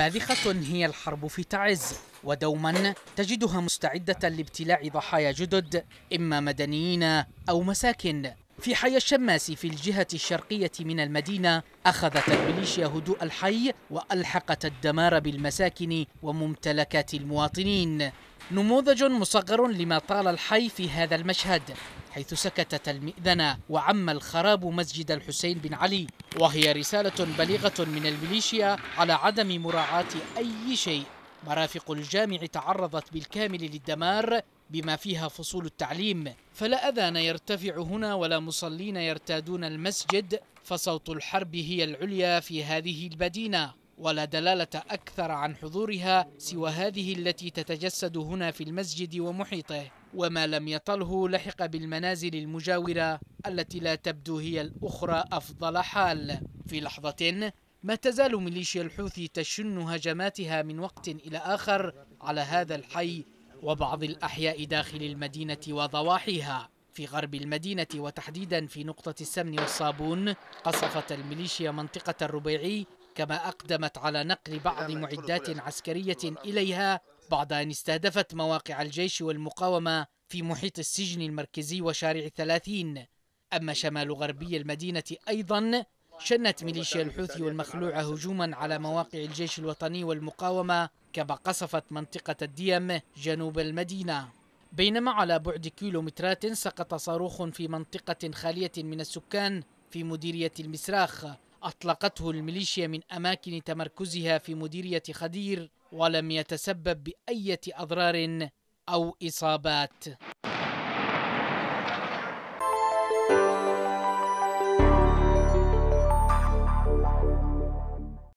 باذخة هي الحرب في تعز ودوما تجدها مستعدة لابتلاع ضحايا جدد إما مدنيين أو مساكن في حي الشماس في الجهة الشرقية من المدينة أخذت الميليشيا هدوء الحي وألحقت الدمار بالمساكن وممتلكات المواطنين نموذج مصغر لما طال الحي في هذا المشهد حيث سكتت المئذنة وعم الخراب مسجد الحسين بن علي وهي رسالة بليغة من الميليشيا على عدم مراعاة أي شيء مرافق الجامع تعرضت بالكامل للدمار بما فيها فصول التعليم فلا أذان يرتفع هنا ولا مصلين يرتادون المسجد فصوت الحرب هي العليا في هذه البدينة ولا دلالة أكثر عن حضورها سوى هذه التي تتجسد هنا في المسجد ومحيطه وما لم يطله لحق بالمنازل المجاورة التي لا تبدو هي الأخرى أفضل حال في لحظة ما تزال ميليشيا الحوثي تشن هجماتها من وقت إلى آخر على هذا الحي وبعض الأحياء داخل المدينة وضواحيها في غرب المدينة وتحديدا في نقطة السمن والصابون قصفت الميليشيا منطقة الربيعي كما أقدمت على نقل بعض معدات عسكرية إليها بعد أن استهدفت مواقع الجيش والمقاومة في محيط السجن المركزي وشارع الثلاثين أما شمال غربي المدينة أيضا شنت ميليشيا الحوثي والمخلوعة هجوما على مواقع الجيش الوطني والمقاومة كما قصفت منطقة الديم جنوب المدينة بينما على بعد كيلومترات سقط صاروخ في منطقة خالية من السكان في مديرية المسراخ أطلقته الميليشيا من أماكن تمركزها في مديرية خدير ولم يتسبب بأية أضرار أو إصابات